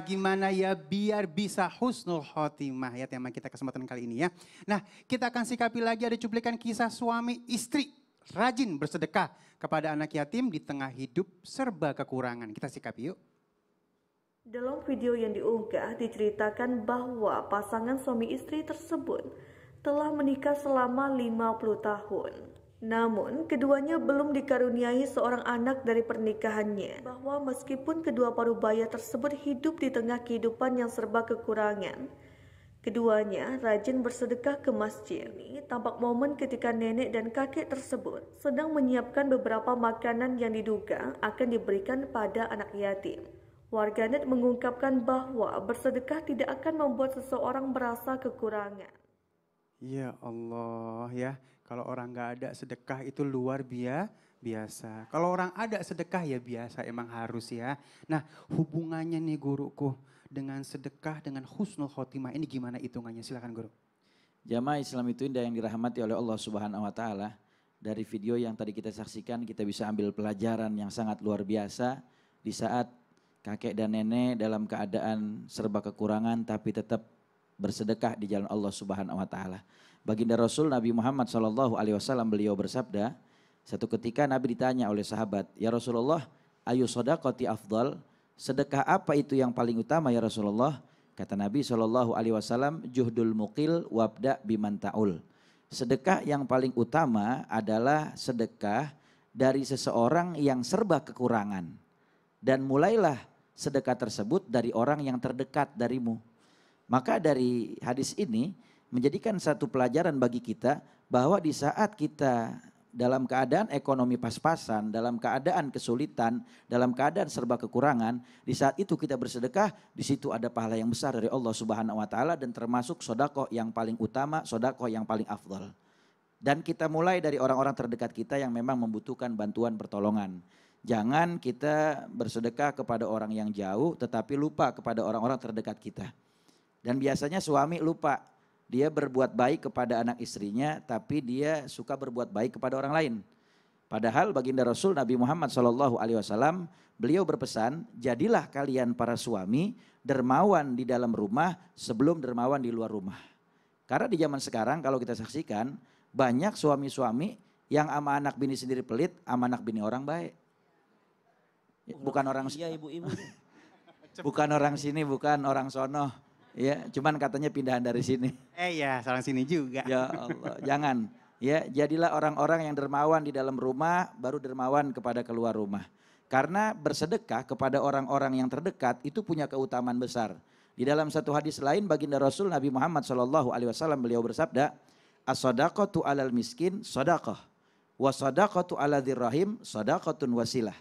bagaimana ya biar bisa husnul khotimah ya tema kita kesempatan kali ini ya. Nah kita akan sikapi lagi ada cuplikan kisah suami istri rajin bersedekah kepada anak yatim di tengah hidup serba kekurangan. Kita sikapi yuk. Dalam video yang diunggah diceritakan bahwa pasangan suami istri tersebut telah menikah selama 50 tahun. Namun, keduanya belum dikaruniai seorang anak dari pernikahannya. Bahwa meskipun kedua parubaya tersebut hidup di tengah kehidupan yang serba kekurangan, keduanya rajin bersedekah ke masjid. Ini tampak momen ketika nenek dan kakek tersebut sedang menyiapkan beberapa makanan yang diduga akan diberikan pada anak yatim. Warganet mengungkapkan bahwa bersedekah tidak akan membuat seseorang merasa kekurangan. Ya Allah ya, kalau orang nggak ada sedekah itu luar biasa Kalau orang ada sedekah ya biasa emang harus ya. Nah hubungannya nih guruku dengan sedekah dengan husnul khotimah ini gimana hitungannya Silahkan guru. Jamaah Islam itu indah yang dirahmati oleh Allah Subhanahu wa taala. Dari video yang tadi kita saksikan kita bisa ambil pelajaran yang sangat luar biasa di saat kakek dan nenek dalam keadaan serba kekurangan tapi tetap bersedekah di jalan Allah Subhanahu wa taala. Baginda Rasul Nabi Muhammad Shallallahu alaihi wasallam beliau bersabda, satu ketika Nabi ditanya oleh sahabat, "Ya Rasulullah, ayu sodakoti afdal?" Sedekah apa itu yang paling utama ya Rasulullah? Kata Nabi Shallallahu alaihi wasallam, "Juhdul mukil wabda bimantaul. Sedekah yang paling utama adalah sedekah dari seseorang yang serba kekurangan. Dan mulailah sedekah tersebut dari orang yang terdekat darimu. Maka dari hadis ini menjadikan satu pelajaran bagi kita bahwa di saat kita dalam keadaan ekonomi pas-pasan, dalam keadaan kesulitan, dalam keadaan serba kekurangan, di saat itu kita bersedekah, di situ ada pahala yang besar dari Allah Subhanahu wa taala dan termasuk sodako yang paling utama, sodako yang paling afdal. Dan kita mulai dari orang-orang terdekat kita yang memang membutuhkan bantuan pertolongan. Jangan kita bersedekah kepada orang yang jauh tetapi lupa kepada orang-orang terdekat kita. Dan biasanya suami lupa, dia berbuat baik kepada anak istrinya, tapi dia suka berbuat baik kepada orang lain. Padahal baginda Rasul Nabi Muhammad SAW beliau berpesan, jadilah kalian para suami dermawan di dalam rumah sebelum dermawan di luar rumah. Karena di zaman sekarang kalau kita saksikan banyak suami-suami yang ama anak bini sendiri pelit, ama anak bini orang baik. Bukan orang iya, sini, bukan orang sini, bukan orang sono Ya, cuman katanya pindahan dari sini. Eh ya, sarang sini juga. Ya Allah, jangan. Ya, jadilah orang-orang yang dermawan di dalam rumah, baru dermawan kepada keluar rumah. Karena bersedekah kepada orang-orang yang terdekat itu punya keutamaan besar. Di dalam satu hadis lain baginda Rasul Nabi Muhammad Shallallahu Alaihi Wasallam beliau bersabda, tu alal miskin sodakoh, wasadaqatu ala sodakoh sodakotun wasilah.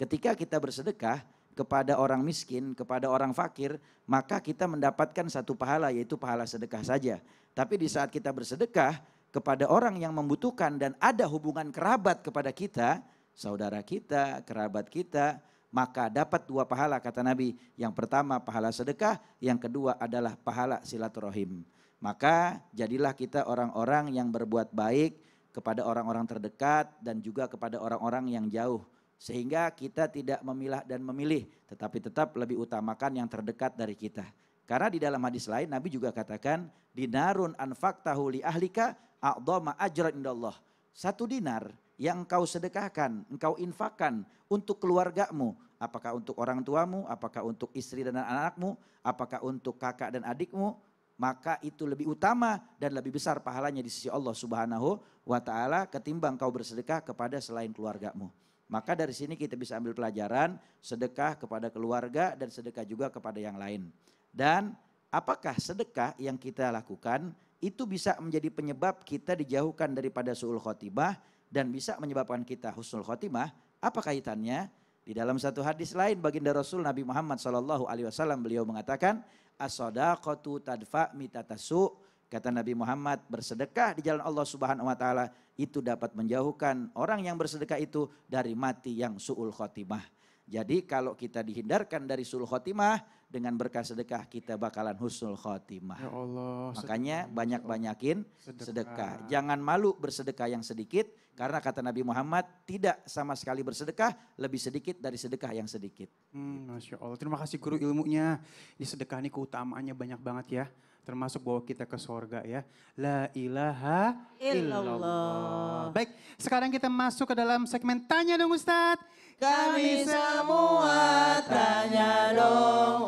Ketika kita bersedekah, kepada orang miskin, kepada orang fakir, maka kita mendapatkan satu pahala yaitu pahala sedekah saja. Tapi di saat kita bersedekah kepada orang yang membutuhkan dan ada hubungan kerabat kepada kita, saudara kita, kerabat kita, maka dapat dua pahala kata Nabi. Yang pertama pahala sedekah, yang kedua adalah pahala silaturahim. Maka jadilah kita orang-orang yang berbuat baik kepada orang-orang terdekat dan juga kepada orang-orang yang jauh sehingga kita tidak memilah dan memilih, tetapi tetap lebih utamakan yang terdekat dari kita. Karena di dalam hadis lain Nabi juga katakan, dinarun anfaqtahu li ahlika a'dhama ajran indallah. Satu dinar yang engkau sedekahkan, engkau infakkan untuk keluargamu, apakah untuk orang tuamu, apakah untuk istri dan anak-anakmu, apakah untuk kakak dan adikmu, maka itu lebih utama dan lebih besar pahalanya di sisi Allah Subhanahu wa taala ketimbang kau bersedekah kepada selain keluargamu. Maka dari sini kita bisa ambil pelajaran sedekah kepada keluarga dan sedekah juga kepada yang lain. Dan apakah sedekah yang kita lakukan itu bisa menjadi penyebab kita dijauhkan daripada suul khotibah dan bisa menyebabkan kita husnul khotimah? Apa kaitannya? Di dalam satu hadis lain baginda Rasul Nabi Muhammad saw alaihi wasallam beliau mengatakan as tadfa mitatasu' Kata Nabi Muhammad, bersedekah di jalan Allah Subhanahu wa taala itu dapat menjauhkan orang yang bersedekah itu dari mati yang suul khotimah. Jadi kalau kita dihindarkan dari suul khotimah dengan berkah sedekah kita bakalan husnul khotimah. Ya Allah. Makanya banyak-banyakin sedekah. sedekah. Jangan malu bersedekah yang sedikit karena kata Nabi Muhammad tidak sama sekali bersedekah lebih sedikit dari sedekah yang sedikit. Hmm, Masya Allah. Terima kasih guru ilmunya. Ini sedekah ini keutamaannya banyak banget ya termasuk bawa kita ke sorga ya. La ilaha illallah. Baik, sekarang kita masuk ke dalam segmen Tanya Dong Ustad. Kami semua tanya dong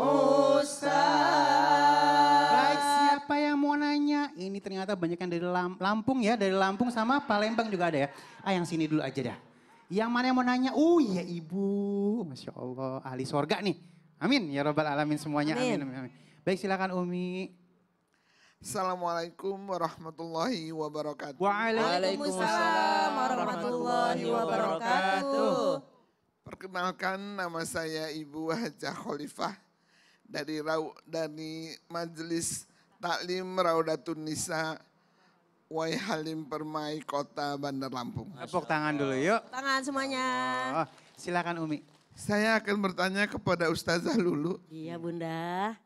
Ustad. Baik, siapa yang mau nanya? Ini ternyata banyak yang dari Lampung ya, dari Lampung sama Palembang juga ada ya. Ah yang sini dulu aja dah. Yang mana yang mau nanya? Oh iya ibu, Masya Allah, ahli sorga nih. Amin ya robbal alamin semuanya. Amin. amin, amin, amin. Baik silakan Umi. Assalamualaikum warahmatullahi wabarakatuh. Waalaikumsalam warahmatullahi wabarakatuh. Perkenalkan nama saya Ibu Hajah Khalifah dari Rau, dari Majelis Taklim Raudatun Nisa Wai Halim Permai Kota Bandar Lampung. Tepuk tangan dulu yuk. Tangan semuanya. Oh, silakan Umi. Saya akan bertanya kepada Ustazah Lulu. Iya Bunda.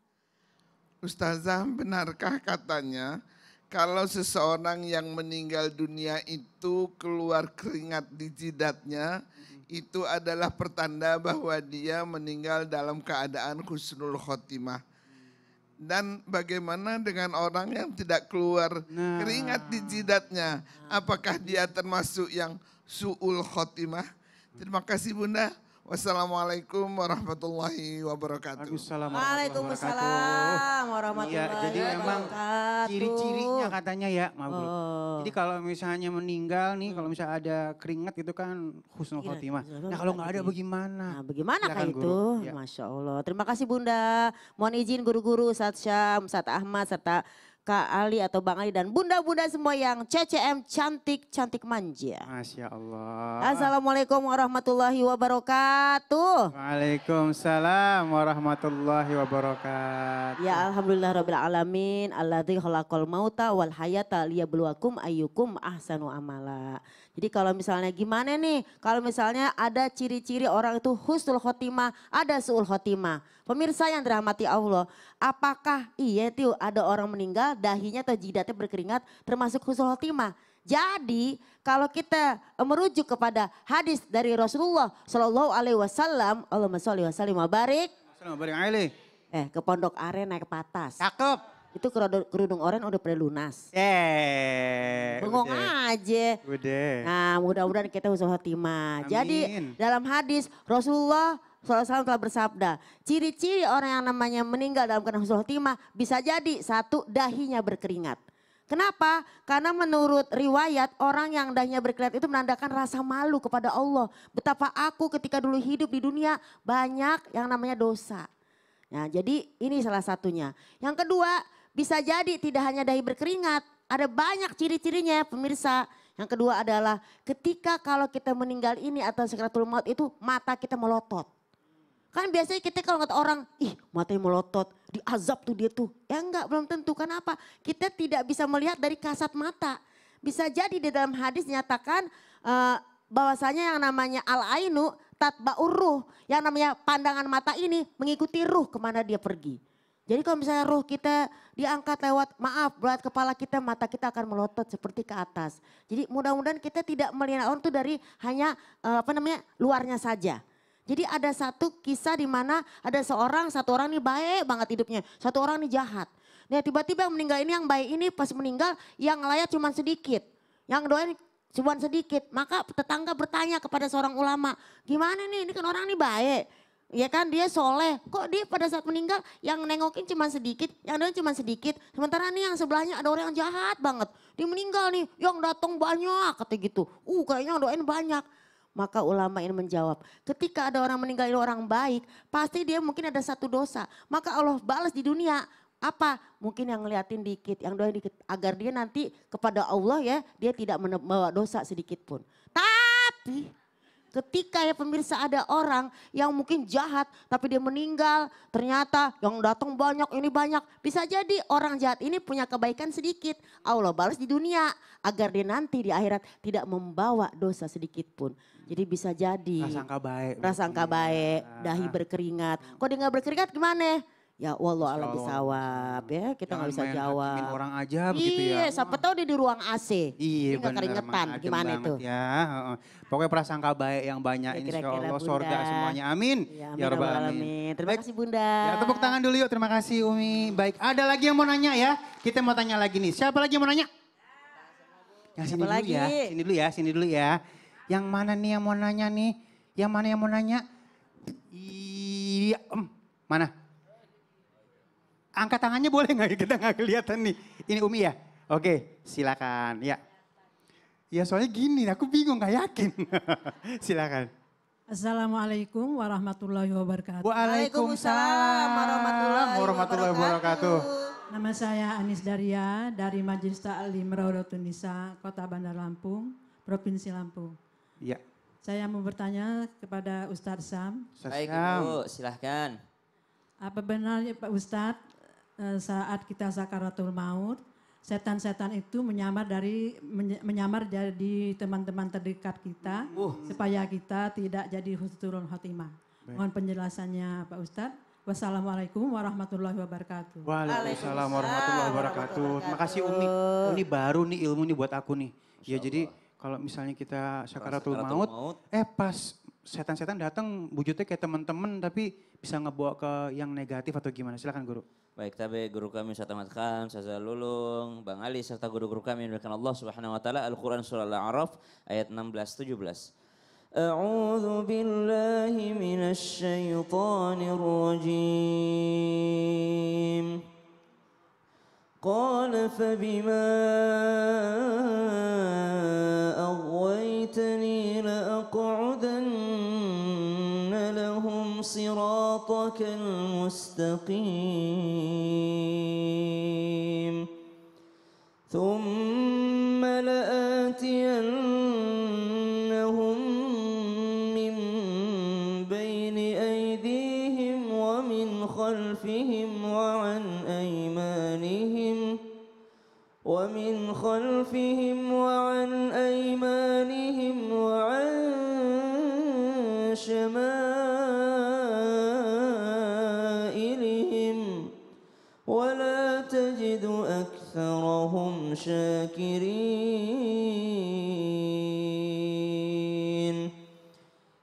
Ustazah, benarkah katanya kalau seseorang yang meninggal dunia itu keluar keringat di jidatnya, itu adalah pertanda bahwa dia meninggal dalam keadaan khusnul khotimah. Dan bagaimana dengan orang yang tidak keluar nah. keringat di jidatnya? Apakah dia termasuk yang su'ul khotimah? Terima kasih Bunda. Wassalamualaikum warahmatullahi wabarakatuh. Waalaikumsalam warahmatullahi wabarakatuh. Ya, jadi memang ciri-cirinya katanya ya, Mabul. Oh. Jadi kalau misalnya meninggal nih, kalau misalnya ada keringat itu kan husnul iya, khotimah. Nah kalau nggak ada bagaimana? Nah bagaimana iya kayak kan, itu? Ya. Masya Allah. Terima kasih Bunda. Mohon izin guru-guru, Ustaz Syam, Ustaz Ahmad, serta Kak Ali atau Bang Ali dan bunda-bunda semua yang CCM cantik cantik manja. Masya Allah. Assalamualaikum warahmatullahi wabarakatuh. Waalaikumsalam warahmatullahi wabarakatuh. Ya alhamdulillah rabbil alamin alladzi khalaqal mauta wal hayata liyabluwakum ayyukum ahsanu amala. Jadi kalau misalnya gimana nih? Kalau misalnya ada ciri-ciri orang itu husnul khotimah, ada suul khotimah. Pemirsa yang dirahmati Allah, apakah iya tuh ada orang meninggal dahinya atau jidatnya berkeringat termasuk husnul khotimah. Jadi kalau kita merujuk kepada hadis dari Rasulullah Shallallahu Alaihi Wasallam, Allahumma sholli wa sallim wa barik. Eh ke Pondok Aren naik patas. Cakep itu kerudung, oren udah pada lunas. Eh, bengong aja. Udah. Nah, mudah-mudahan kita usaha timah. Jadi dalam hadis Rasulullah SAW telah bersabda, ciri-ciri orang yang namanya meninggal dalam keadaan husnul khotimah bisa jadi satu dahinya berkeringat. Kenapa? Karena menurut riwayat orang yang dahinya berkeringat itu menandakan rasa malu kepada Allah. Betapa aku ketika dulu hidup di dunia banyak yang namanya dosa. Nah, jadi ini salah satunya. Yang kedua, bisa jadi tidak hanya dahi berkeringat, ada banyak ciri-cirinya pemirsa. Yang kedua adalah ketika kalau kita meninggal ini atau sekretul maut itu mata kita melotot. Kan biasanya kita kalau ngeliat orang, ih matanya melotot, diazab tuh dia tuh. Ya enggak, belum tentu. Kenapa? Kita tidak bisa melihat dari kasat mata. Bisa jadi di dalam hadis nyatakan uh, bahwasanya yang namanya al-ainu tatba'ur uruh Yang namanya pandangan mata ini mengikuti ruh kemana dia pergi. Jadi kalau misalnya ruh kita diangkat lewat maaf berat kepala kita mata kita akan melotot seperti ke atas. Jadi mudah-mudahan kita tidak melihat orang itu dari hanya eh, apa namanya luarnya saja. Jadi ada satu kisah di mana ada seorang, satu orang ini baik banget hidupnya, satu orang ini jahat. Nah tiba-tiba yang meninggal ini yang baik ini pas meninggal yang layak cuma sedikit. Yang doain cuma sedikit. Maka tetangga bertanya kepada seorang ulama, gimana nih ini kan orang ini baik. Ya kan dia soleh, kok dia pada saat meninggal yang nengokin cuma sedikit, yang doain cuma sedikit. Sementara nih yang sebelahnya ada orang yang jahat banget. Dia meninggal nih, yang datang banyak kata gitu. Uh kayaknya doain banyak. Maka ulama ini menjawab, ketika ada orang meninggal itu orang baik, pasti dia mungkin ada satu dosa. Maka Allah balas di dunia. Apa? Mungkin yang ngeliatin dikit, yang doain dikit. Agar dia nanti kepada Allah ya, dia tidak membawa dosa sedikit pun. Tapi Ketika ya pemirsa ada orang yang mungkin jahat tapi dia meninggal, ternyata yang datang banyak ini banyak. Bisa jadi orang jahat ini punya kebaikan sedikit. Allah balas di dunia agar dia nanti di akhirat tidak membawa dosa sedikit pun. Jadi bisa jadi. rasangka baik. rasangka ya. baik, dahi berkeringat. Kok dia nggak berkeringat gimana? ya Allah ala bisawab ya kita nggak bisa jawab orang aja begitu iya, ya iya siapa tahu dia di ruang AC iya benar keringetan gimana itu ya pokoknya prasangka baik yang banyak ya, insya Allah surga semuanya amin ya, ya amin ya rabbal terima kasih bunda ya tepuk tangan dulu yuk terima kasih Umi baik ada lagi yang mau nanya ya kita mau tanya lagi nih siapa lagi yang mau nanya ya, sini siapa dulu lagi? ya sini dulu ya sini dulu ya yang mana nih yang mau nanya nih yang mana yang mau nanya iya mana Angkat tangannya boleh nggak? Kita nggak kelihatan nih. Ini Umi ya? Oke, silakan. Ya. Ya soalnya gini, aku bingung nggak yakin. silakan. Assalamualaikum warahmatullahi wabarakatuh. Waalaikumsalam warahmatullahi, warahmatullahi wabarakatuh. Nama saya Anis Daria dari Majelis Ta'lim Raudhatun Tunisa, Kota Bandar Lampung, Provinsi Lampung. Ya. Saya mau bertanya kepada Ustadz Sam. Baik, Bu, silahkan. Apa benar Pak Ustadz Eh, saat kita sakaratul maut, setan-setan itu menyamar dari menyamar jadi teman-teman terdekat kita uh. supaya kita tidak jadi husnul khotimah. Mohon penjelasannya Pak Ustadz. Wassalamualaikum warahmatullahi wabarakatuh. Waalaikumsalam warahmatullahi wabarakatuh. Terima kasih Umi. Ini baru nih ilmu nih buat aku nih. ya jadi kalau misalnya kita sakaratul, sakaratul maut, maut, eh pas setan-setan datang wujudnya kayak teman-teman tapi bisa ngebawa ke yang negatif atau gimana? Silakan guru. Baik, tapi guru kami saya tamatkan, saya Lulung, Bang Ali serta guru-guru kami yang Allah Subhanahu wa taala Al-Qur'an surah Al-A'raf ayat 16 17. A'udzu بالله من الشيطان الرجيم قال فبما أغويتني صراطك المستقيم ثم لآتينهم من بين أيديهم ومن خلفهم وعن أيمانهم ومن خلفهم وعن أيمانهم وعن شمالهم أكثرهم شاكرين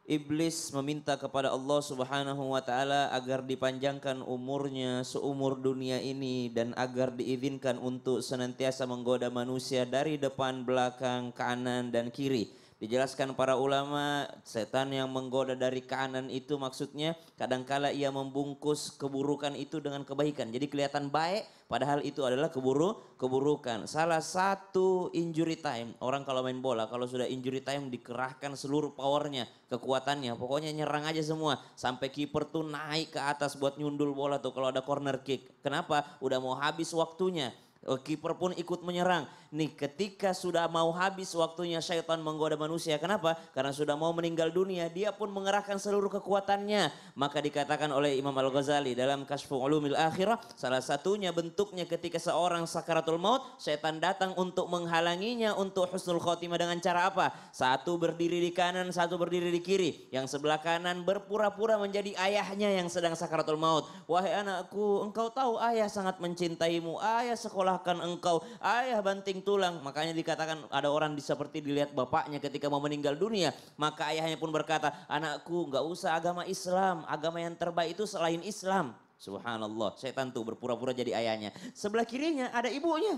Iblis meminta kepada Allah Subhanahu wa taala agar dipanjangkan umurnya seumur dunia ini dan agar diizinkan untuk senantiasa menggoda manusia dari depan, belakang, kanan dan kiri. Dijelaskan para ulama, setan yang menggoda dari kanan itu maksudnya kadangkala ia membungkus keburukan itu dengan kebaikan. Jadi kelihatan baik, Padahal itu adalah keburu keburukan. Salah satu injury time, orang kalau main bola kalau sudah injury time dikerahkan seluruh powernya, kekuatannya, pokoknya nyerang aja semua sampai kiper tuh naik ke atas buat nyundul bola tuh kalau ada corner kick. Kenapa? Udah mau habis waktunya Eh, kiper pun ikut menyerang. Nih ketika sudah mau habis waktunya syaitan menggoda manusia. Kenapa? Karena sudah mau meninggal dunia, dia pun mengerahkan seluruh kekuatannya. Maka dikatakan oleh Imam Al-Ghazali dalam Kashfu Ulumil Akhirah, salah satunya bentuknya ketika seorang sakaratul maut, syaitan datang untuk menghalanginya untuk husnul khotimah dengan cara apa? Satu berdiri di kanan, satu berdiri di kiri. Yang sebelah kanan berpura-pura menjadi ayahnya yang sedang sakaratul maut. Wahai anakku, engkau tahu ayah sangat mencintaimu. Ayah sekolah akan engkau. Ayah banting tulang. Makanya dikatakan ada orang seperti dilihat bapaknya ketika mau meninggal dunia. Maka ayahnya pun berkata, anakku nggak usah agama Islam. Agama yang terbaik itu selain Islam. Subhanallah, setan tuh berpura-pura jadi ayahnya. Sebelah kirinya ada ibunya.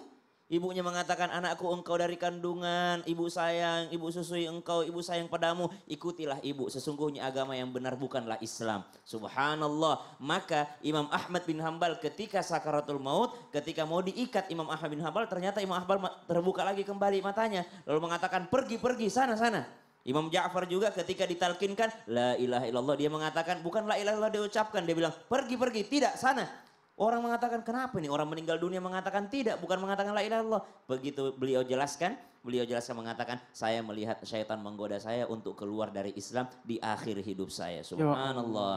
Ibunya mengatakan, anakku engkau dari kandungan, ibu sayang, ibu susui engkau, ibu sayang padamu. Ikutilah ibu, sesungguhnya agama yang benar bukanlah Islam. Subhanallah. Maka Imam Ahmad bin Hambal ketika sakaratul maut, ketika mau diikat Imam Ahmad bin Hambal, ternyata Imam Ahmad terbuka lagi kembali matanya. Lalu mengatakan, pergi, pergi, sana, sana. Imam Ja'far juga ketika ditalkinkan, la ilaha illallah, dia mengatakan, bukan la ilaha illallah diucapkan. Dia bilang, pergi, pergi, tidak, sana. Orang mengatakan kenapa nih orang meninggal dunia mengatakan tidak bukan mengatakan la ilaha illallah. Begitu beliau jelaskan, beliau jelaskan mengatakan saya melihat syaitan menggoda saya untuk keluar dari Islam di akhir hidup saya. Ya Subhanallah.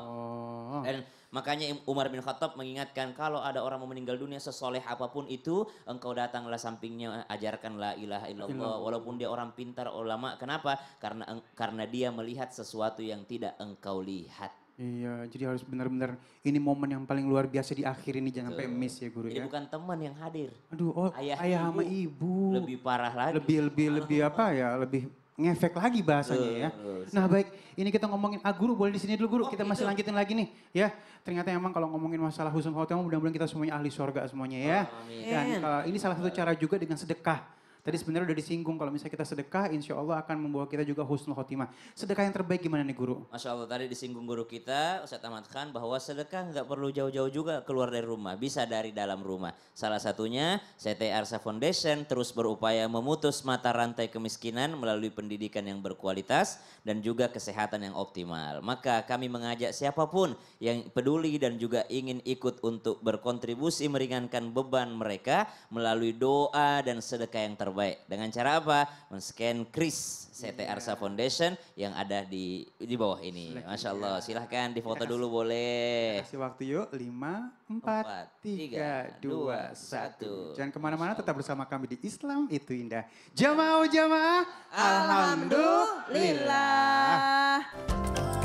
Dan makanya Umar bin Khattab mengingatkan kalau ada orang mau meninggal dunia sesoleh apapun itu engkau datanglah sampingnya ajarkan la ilaha illallah walaupun dia orang pintar ulama kenapa? Karena karena dia melihat sesuatu yang tidak engkau lihat. Iya, jadi harus benar-benar ini momen yang paling luar biasa di akhir ini jangan sampai miss ya guru jadi ya. bukan teman yang hadir. Aduh, oh ayah, ayah ibu, sama ibu. Lebih parah lagi. Lebih lebih lebih apa ya? Lebih ngefek lagi bahasanya uh, ya. Uh, nah baik, ini kita ngomongin, ah guru boleh di sini dulu guru, oh, kita gitu. masih lanjutin lagi nih ya. Ternyata emang kalau ngomongin masalah husnul khotimah mudah-mudahan kita semuanya ahli surga semuanya ya. Oh, amin. Dan uh, ini salah satu cara juga dengan sedekah Tadi sebenarnya udah disinggung kalau misalnya kita sedekah, insya Allah akan membawa kita juga husnul khotimah. Sedekah yang terbaik gimana nih guru? Masya Allah tadi disinggung guru kita Ustaz Ahmad Khan bahwa sedekah nggak perlu jauh-jauh juga keluar dari rumah, bisa dari dalam rumah. Salah satunya CT Arsa Foundation terus berupaya memutus mata rantai kemiskinan melalui pendidikan yang berkualitas dan juga kesehatan yang optimal. Maka kami mengajak siapapun yang peduli dan juga ingin ikut untuk berkontribusi meringankan beban mereka melalui doa dan sedekah yang terbaik terbaik. Dengan cara apa? Men-scan Chris CT Arsa iya. Foundation yang ada di di bawah ini. Masya Allah. Ya. Silahkan di foto dulu boleh. Kasih waktu yuk. 5, 4, 3, 2, 1. Jangan kemana-mana tetap bersama kami di Islam itu indah. Jamau jamaah. Alhamdulillah. Alhamdulillah.